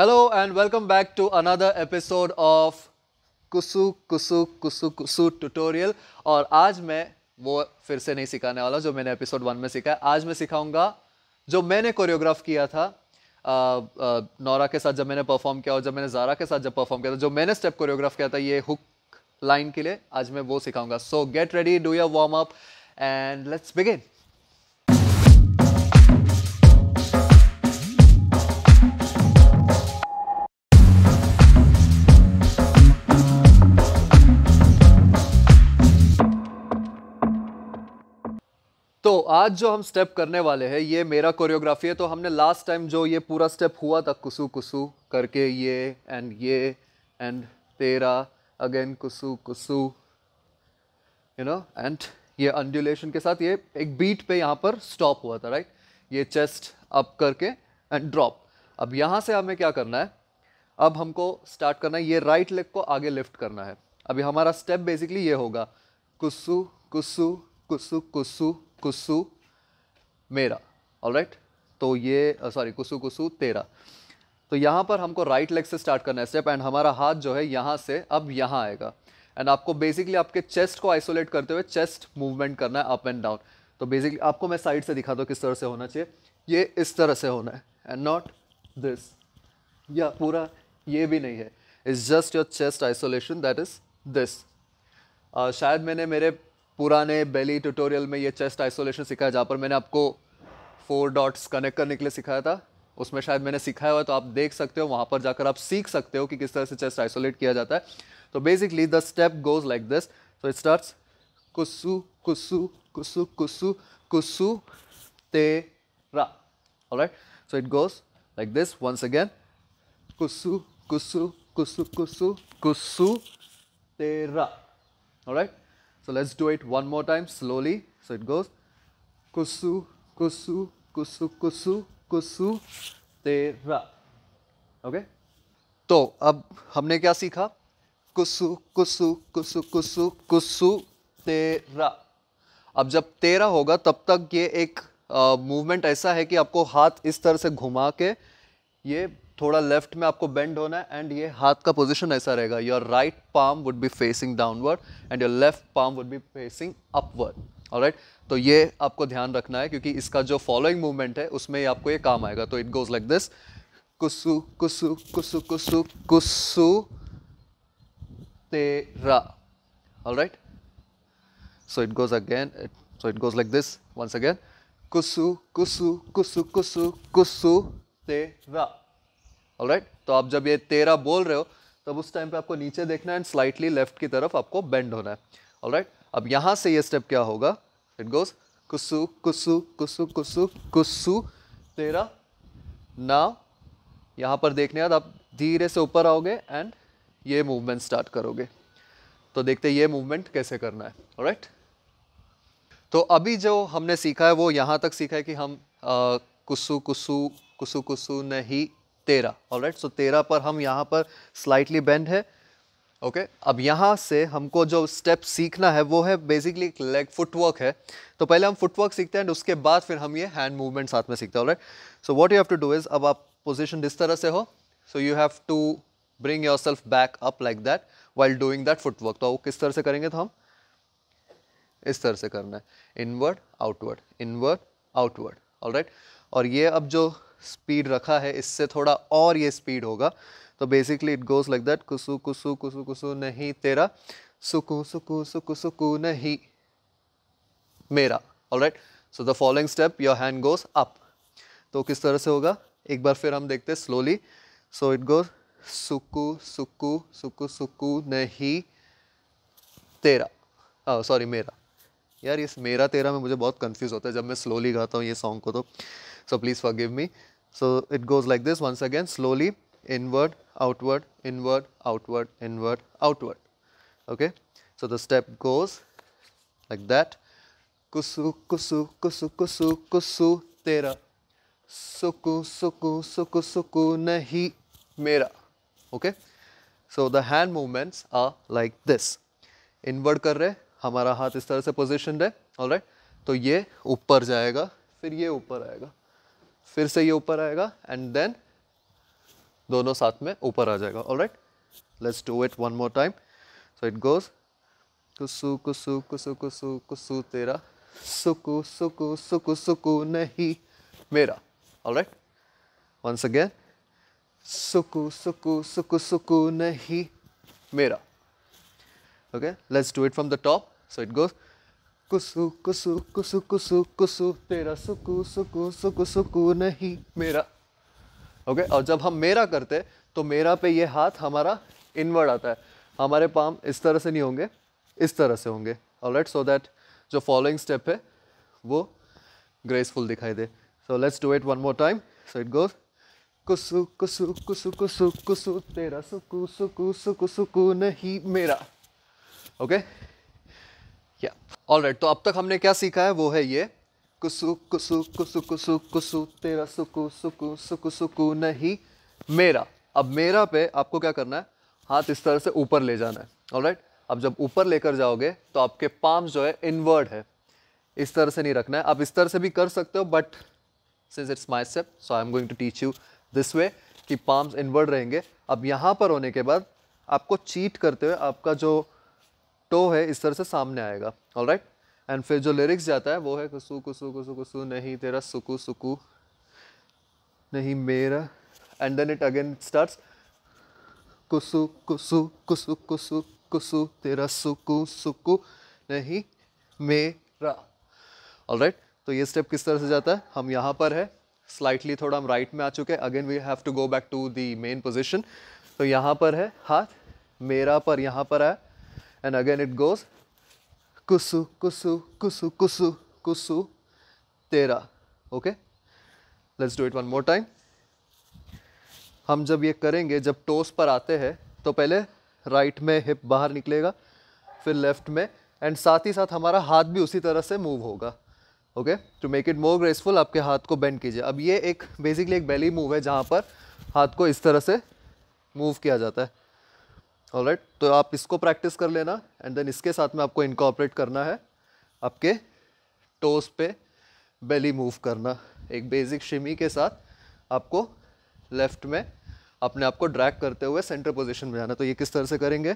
Hello and welcome back to another episode of कुसु कुसु कुसु कुसु ट्यूटोरियल और आज मैं वो फिर से नहीं सिखाने वाला जो मैंने एपिसोड वन में है आज मैं सिखाऊंगा जो मैंने कोरियोग्राफ किया था नौरा के साथ जब मैंने परफॉर्म किया और जब मैंने जारा के साथ जब परफॉर्म किया था जो मैंने स्टेप कोरियोग्राफ किया था ये हुक लाइन के लिए आज मैं वो सिखाऊंगा so get ready do your warm up and let's begin तो आज जो हम स्टेप करने वाले हैं ये मेरा कोरियोग्राफी है तो हमने लास्ट टाइम जो ये पूरा स्टेप हुआ था कुसु कुसु करके ये एंड ये एंड तेरा अगेन कुसु कुसु यू नो एंड ये अंडुलेशन के साथ ये एक बीट पे यहाँ पर स्टॉप हुआ था राइट ये चेस्ट अप करके एंड ड्रॉप अब यहाँ से हमें क्या करना है अब हमको स्टार्ट करना है ये राइट लेग को आगे लिफ्ट करना है अभी हमारा स्टेप बेसिकली ये होगा कुसु कुसु कुसु कुसु कुसु मेरा ऑलराइट तो ये सॉरी कुसु कुसु तेरा तो यहाँ पर हमको राइट लेग से स्टार्ट करना है स्टेप एंड हमारा हाथ जो है यहाँ से अब यहाँ आएगा एंड आपको बेसिकली आपके चेस्ट को आइसोलेट करते हुए चेस्ट मूवमेंट करना है अप एंड डाउन तो बेसिकली आपको मैं साइड से दिखा दो किस तरह से होना चाहिए ये इस तरह से होना है एंड नॉट दिस या पूरा ये भी नहीं है is just your chest isolation that is this शायद मैंने मेरे पुराने बेली ट्यूटोरियल में ये चेस्ट आइसोलेशन सिखाया जहाँ पर मैंने आपको फोर डॉट्स कनेक्ट करने के लिए सिखाया था उसमें शायद मैंने सिखाया हुआ तो आप देख सकते हो वहाँ पर जाकर आप सीख सकते हो कि किस तरह से चेस्ट आइसोलेट किया जाता है तो basically the step goes like this so it start कुसु कुसु कुसु कुसु कुसु ते ra. Alright, so it goes like this once again. कुसु कुसु कुसु कुसु kusu, tera. Right So let's do it one more time slowly. So it goes kusu, kusu, kusu, kusu, kusu, तेरा ओके तो अब हमने क्या सीखा कुसु कुसु कुसु कुसु कुसु तेरा अब जब तेरा होगा तब तक ये एक मूवमेंट ऐसा है कि आपको हाथ इस तरह से घुमा के ये थोड़ा लेफ्ट में आपको बेंड होना है एंड ये हाथ का पोजीशन ऐसा रहेगा your right palm would be facing downward and your left palm would be facing upward और तो ये आपको ध्यान रखना है क्योंकि इसका जो फॉलोइंग मूवमेंट है उसमें आपको ये काम आएगा तो इट गोज लाइक दिस कुसु कुसु कुसु कुसु कुसु तेरा all right so it goes again so it goes like this once again कुसु कुसु कुसु कुसु कुसु तेरा ऑल right? तो आप जब ये तेरह बोल रहे हो तब उस टाइम पे आपको नीचे देखना है एंड स्लाइटली लेफ्ट की तरफ आपको बेंड होना है ऑल right? अब यहाँ से ये स्टेप क्या होगा इट गोज कुसु कुसु कुसु कुसु कुसु तेरा ना यहाँ पर देखने बाद आप धीरे से ऊपर आओगे एंड ये मूवमेंट स्टार्ट करोगे तो देखते ये मूवमेंट कैसे करना है राइट right? तो अभी जो हमने सीखा है वो यहाँ तक सीखा है कि हम कुसु कुसु कुसु कुसु नहीं तेरह ऑल राइट सो तेरह पर हम यहाँ पर स्लाइटली बेंड है ओके okay, अब यहाँ से हमको जो स्टेप सीखना है वो है बेसिकली एक लेग फुटवर्क है तो पहले हम फुटवर्क सीखते हैं एंड उसके बाद फिर हम ये हैंड मूवमेंट साथ में सीखते हैं also what you have to do is अब आप पोजिशन इस तरह से हो so you have to bring yourself back up like that while doing that footwork तो वो किस तरह से करेंगे तो हम इस तरह से करना है inward outward inward outward all और ये अब जो स्पीड रखा है इससे थोड़ा और ये स्पीड होगा तो basically it goes like that कुसु कुसु कुसु कुसु नहीं तेरा सुकू सुकू सुकू सुकू नहीं मेरा all right so the following step your hand goes up तो किस तरह से होगा एक बार फिर हम देखते हैं स्लोली सो इट गोज सुकू सुकू सुकू सुकू नहीं तेरा सॉरी oh, मेरा यार ये मेरा तेरा में मुझे बहुत कंफ्यूज होता है जब मैं स्लोली गाता हूँ ये सॉन्ग को तो so please forgive me So it goes like this once again slowly inward, outward, inward, outward, inward, outward. Okay. So the step goes like that. Kusu, kusu, kusu, kusu, kusu, tera. Suku, suku, suku, suku, nahi, mera. Okay. So the hand movements are like this. Inward kar rahe हमारा हाथ इस तरह से positioned है, alright. तो ये ऊपर जाएगा, फिर ये ऊपर आएगा. फिर से ये ऊपर आएगा एंड देन दोनों साथ में ऊपर आ जाएगा all right let's do it one more time so it goes कुसु कुसु कुसु कुसु कुसु तेरा सुकु सुकु सुकु सुकु नहीं मेरा ऑल राइट वंस अगेन सुकु सुकु सुकु सुकु नहीं मेरा okay let's do it from the top so it goes कुसु कुसु कुसु कुसु कुसु तेरा सुकु सुकु सुकु सुकु नहीं मेरा ओके okay? और जब हम मेरा करते तो मेरा पे ये हाथ हमारा इनवर्ड आता है हमारे पाम इस तरह से नहीं होंगे इस तरह से होंगे और लेट सो दैट जो फॉलोइंग स्टेप है वो ग्रेसफुल दिखाई दे so let's do it one more time so it goes कुसु कुसु कुसु कुसु कुसु तेरा सुकु सुकु सुकु सुकु नहीं मेरा ओके okay? या ऑल राइट तो अब तक हमने क्या सीखा है वो है ये कुसु कुसु कुसु कुसु कुसु तेरा सुकु सुकु सुकु सुकु नहीं मेरा अब मेरा पे आपको क्या करना है हाथ इस तरह से ऊपर ले जाना है ऑल राइट अब जब ऊपर लेकर जाओगे तो आपके पाम जो है इनवर्ड है इस तरह से नहीं रखना है आप इस तरह से भी कर सकते हो but since it's my step so I am going to teach you this way कि पाम्स इनवर्ड रहेंगे अब यहाँ पर होने के बाद आपको चीट करते हुए आपका जो टो है इस तरह से सामने आएगा ऑल राइट एंड फिर जो लिरिक्स जाता है वो है कुसु कुसु कुसु कुसु नहीं तेरा सुकु सुकु नहीं मेरा and then it again start कुसु कुसु कुसु कुसु कुसु तेरा सुकु सुकु नहीं मेरा ऑल राइट तो ये स्टेप किस तरह से जाता है हम यहाँ पर है स्लाइटली थोड़ा हम राइट में आ चुके हैं again we have to go back to the main position तो यहाँ पर है हाथ मेरा पर यहाँ पर आया and again it goes kusu kusu kusu kusu kusu tera okay let's do it one more time हम जब ये करेंगे जब टोस पर आते हैं तो पहले राइट में हिप बाहर निकलेगा फिर लेफ्ट में एंड साथ ही साथ हमारा हाथ भी उसी तरह से मूव होगा okay to make it more graceful आपके हाथ को बेंड कीजिए अब ये एक बेसिकली एक बेली मूव है जहाँ पर हाथ को इस तरह से मूव किया जाता है राइट right? तो आप इसको प्रैक्टिस कर लेना एंड देन इसके साथ में आपको इनकॉपरेट करना है आपके टोस पे बेली मूव करना एक बेसिक शिमी के साथ आपको लेफ्ट में अपने आप को ड्रैग करते हुए सेंटर पोजीशन में जाना तो ये किस तरह से करेंगे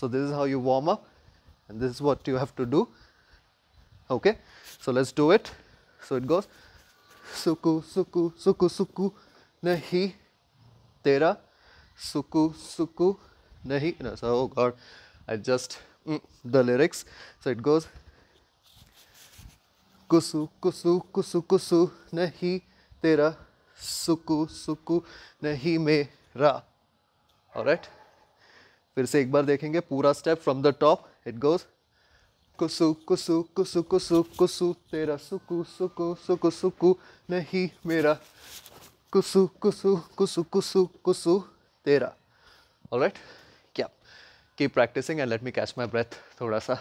so this is how you warm up and this is what you have to do okay so let's do it so it goes सुकू सुकू सुकू सुकू नहीं तेरा सुकू सुकू नहीं ना so oh God I just the lyrics so it goes कुसु कुसु कुसु कुसु नहीं तेरा सुकु सुकु नहीं मेरा ऑलराइट फिर से एक बार देखेंगे पूरा step from the top it goes कुसु कुसु कुसु कुसु कुसु तेरा सुकु सुकु सुकु सुकु नहीं मेरा कुसु कुसु कुसु कुसु कुसु तेरा all right right? Keep practicing and let me catch my breath थोड़ा सा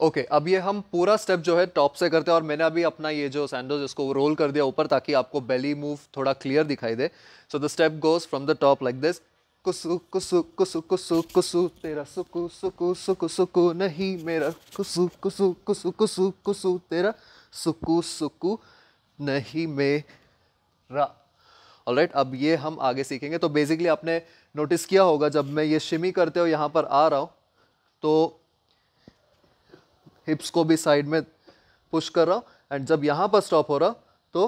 ओके okay, अब ये हम पूरा स्टेप जो है टॉप से करते हैं और मैंने अभी अपना ये जो सैंडोज इसको रोल कर दिया ऊपर ताकि आपको बेली मूव थोड़ा क्लियर दिखाई दे so the step goes from the top like this कुसु कुसु कुसु कुसु कुसु तेरा सुकु सुकु सुकु सुकु नहीं मेरा कुसु कुसु कुसु कुसु कुसु तेरा सुकु सुकु नहीं मेरा ऑलराइट अब ये हम आगे सीखेंगे तो बेसिकली आपने नोटिस किया होगा जब मैं ये शिमी करते हुए यहाँ पर आ रहा हूँ तो हिप्स को भी साइड में पुश कर रहा हूँ एंड जब यहाँ पर स्टॉप हो रहा तो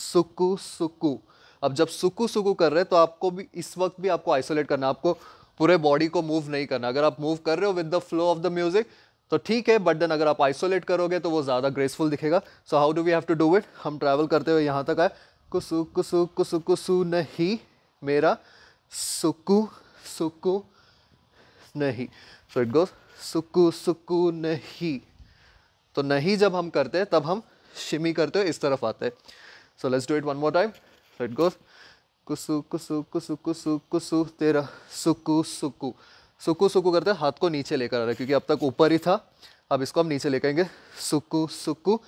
सुकू सुकू अब जब सुकू सुकू कर रहे हैं तो आपको भी इस वक्त भी आपको आइसोलेट करना आपको पूरे बॉडी को मूव नहीं करना अगर आप मूव कर रहे हो with the flow of the music तो ठीक है बट देन अगर आप आइसोलेट करोगे तो वो ज़्यादा ग्रेसफुल दिखेगा so how do we have to do it हम ट्रैवल करते हुए यहाँ तक आए कुसु कुसु कुसु कुसु नहीं मेरा सुकु सुकु नहीं सो इट गोज सुकु सुकु नहीं तो नहीं जब हम करते हैं तब हम शिमी करते हुए इस तरफ आते हैं so let's do it one more time so it goes कुसु कुसु कुसु कुसु कुसु तेरा सुकु सुकु सुकु सुकु करते हाथ को नीचे लेकर आ रहे क्योंकि अब तक ऊपर ही था अब इसको हम नीचे लेकर आएंगे सुकु सुकु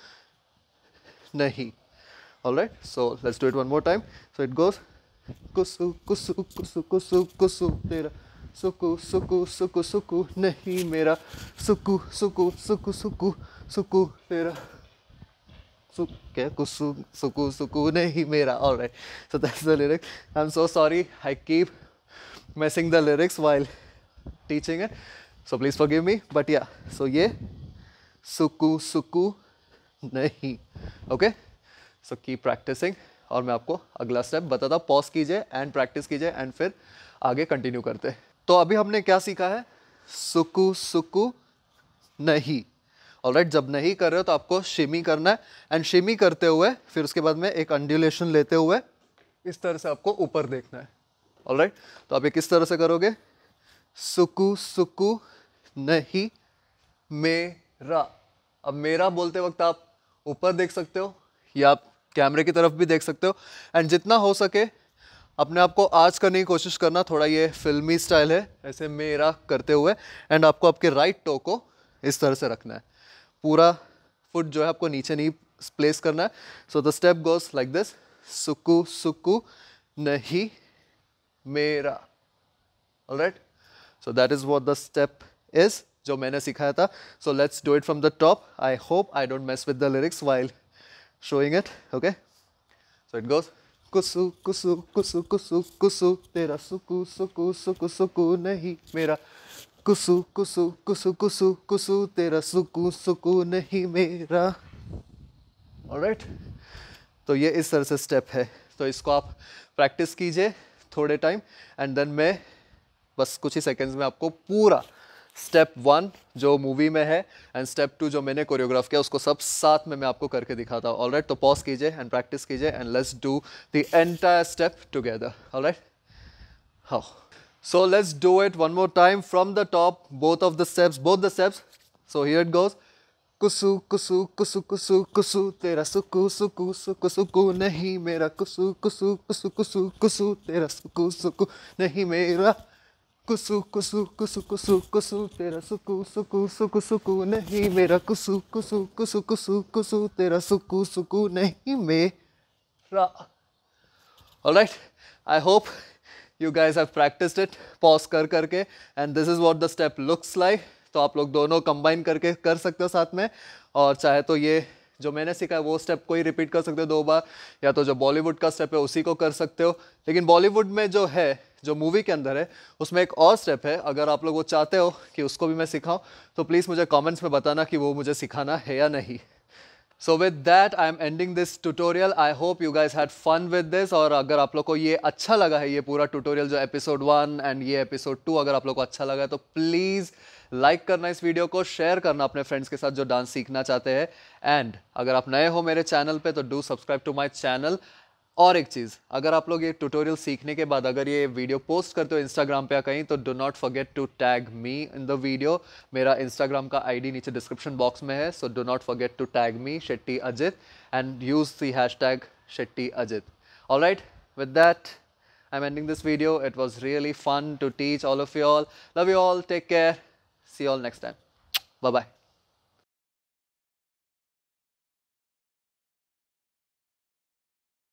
नहीं all right so let's do it one more time so it goes कुसु कुसु कुसु कुसु कुसु तेरा सुकु सुकु सुकु सुकु नहीं मेरा सुकु सुकु सुकु सुकु सुकु तेरा सुकु सुकु सुकु नहीं मेरा और so that's the lyrics I am so sorry I keep messing the lyrics while teaching है so please forgive me but yeah so ये सुकु सुकु नहीं ओके सो कीप प्रैक्टिसिंग और मैं आपको अगला स्टेप बताता पॉज कीजिए एंड प्रैक्टिस कीजिए एंड फिर आगे कंटिन्यू करते तो अभी हमने क्या सीखा है सुकू सुकु नहीं और राइट जब नहीं कर रहे हो तो आपको शिमी करना है एंड शिमी करते हुए फिर उसके बाद में एक अंडुलेशन लेते हुए इस तरह से आपको ऊपर देखना है ऑल राइट तो आप ये किस तरह से करोगे सुकु सुकु नहीं मेरा अब मेरा बोलते वक्त आप ऊपर देख सकते हो या आप कैमरे की तरफ भी देख सकते हो एंड जितना हो सके अपने आप को आज करने की कोशिश करना थोड़ा ये फिल्मी स्टाइल है ऐसे मेरा करते हुए एंड आपको आपके राइट टो को इस तरह से रखना है पूरा फुट जो है आपको नीचे नहीं प्लेस करना है so the step goes like this सुकु सुकु नहीं मेरा right so that is what the step is जो मैंने सिखाया था so let's do it from the top I hope I don't mess with the lyrics while showing it okay so it goes kusu kusu kusu kusu kusu tera suku suku suku suku nahi mera kusu kusu kusu kusu kusu tera suku suku nahi mera all right तो ये इस तरह से step है तो इसको आप practice कीजिए थोड़े टाइम एंड देन मैं बस कुछ ही सेकंड्स में आपको पूरा स्टेप वन जो मूवी में है एंड स्टेप टू जो मैंने कोरियोग्राफ किया उसको सब साथ में मैं आपको करके दिखाता हूँ ऑलराइट तो पॉज कीजिए एंड प्रैक्टिस कीजिए and let's do the entire step together alright how so let's do it one more time from the top both of the steps both the steps so here it goes कुसु कुसु कुसु कुसु कुसु तेरा सुकु सुकु सुकु सुकु नहीं मेरा कुसु कुसु कुसु कुसु कुसु तेरा सुकु सुकु नहीं मेरा कुसु कुसु कुसु कुसु कुसु तेरा सुकू सुकू सुकू सुकू नहीं मेरा कुसु कुसु कुसु कुसु कुसु तेरा सुकू सुकू नहीं मेरा all right I hope you guys have practised it pause कर करके and this is what the step looks like तो आप लोग दोनों कंबाइन करके कर सकते हो साथ में और चाहे तो ये जो मैंने सीखा है वो स्टेप को ही रिपीट कर सकते हो दो बार या तो जो बॉलीवुड का स्टेप है उसी को कर सकते हो लेकिन बॉलीवुड में जो है जो मूवी के अंदर है उसमें एक और स्टेप है अगर आप लोग वो चाहते हो कि उसको भी मैं सिखाऊं तो प्लीज़ मुझे कमेंट्स में बताना कि वो मुझे सिखाना है या नहीं so with that I am ending this tutorial I hope you guys had fun with this और अगर आप लोग को ये अच्छा लगा है ये पूरा ट्यूटोरियल जो एपिसोड वन एंड ये एपिसोड टू अगर आप लोग को अच्छा लगा है तो प्लीज़ लाइक करना इस वीडियो को शेयर करना अपने फ्रेंड्स के साथ जो डांस सीखना चाहते हैं एंड अगर आप नए हो मेरे चैनल पे तो do subscribe to my channel और एक चीज़ अगर आप लोग ये ट्यूटोरियल सीखने के बाद अगर ये वीडियो पोस्ट करते हो इंस्टाग्राम पे या कहीं तो do not forget to tag me in the video मेरा इंस्टाग्राम का आईडी नीचे डिस्क्रिप्शन बॉक्स में है so do not forget to tag me Shetty Ajit and use the hashtag Shetty Ajit all right with that I am ending this video it was really fun to teach all of you all love you all take care See you all next time. Bye bye.